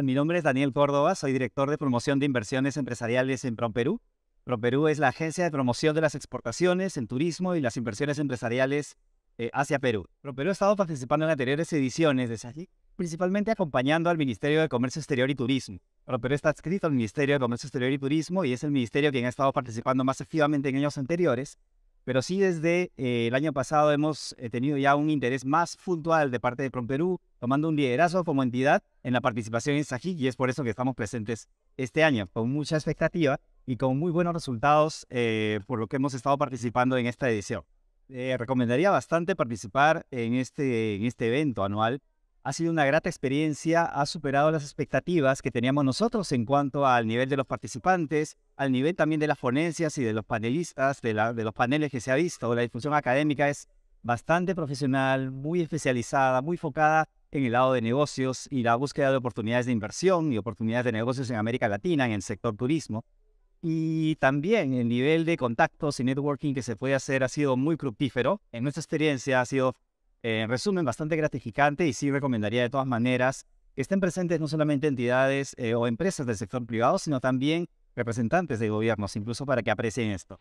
Mi nombre es Daniel Córdoba, soy director de promoción de inversiones empresariales en PromPerú. PromPerú es la agencia de promoción de las exportaciones en turismo y las inversiones empresariales eh, hacia Perú. PromPerú ha estado participando en anteriores ediciones de allí principalmente acompañando al Ministerio de Comercio Exterior y Turismo. PromPerú está adscrito al Ministerio de Comercio Exterior y Turismo y es el ministerio quien ha estado participando más activamente en años anteriores pero sí desde eh, el año pasado hemos eh, tenido ya un interés más puntual de parte de PromPerú, tomando un liderazgo como entidad en la participación en SAGIC y es por eso que estamos presentes este año, con mucha expectativa y con muy buenos resultados eh, por lo que hemos estado participando en esta edición. recomendaría bastante participar en este, en este evento anual ha sido una grata experiencia, ha superado las expectativas que teníamos nosotros en cuanto al nivel de los participantes, al nivel también de las ponencias y de los panelistas, de, de los paneles que se ha visto. La difusión académica es bastante profesional, muy especializada, muy focada en el lado de negocios y la búsqueda de oportunidades de inversión y oportunidades de negocios en América Latina, en el sector turismo. Y también el nivel de contactos y networking que se puede hacer ha sido muy fructífero. En nuestra experiencia ha sido en resumen, bastante gratificante y sí recomendaría de todas maneras que estén presentes no solamente entidades eh, o empresas del sector privado, sino también representantes de gobiernos, incluso para que aprecien esto.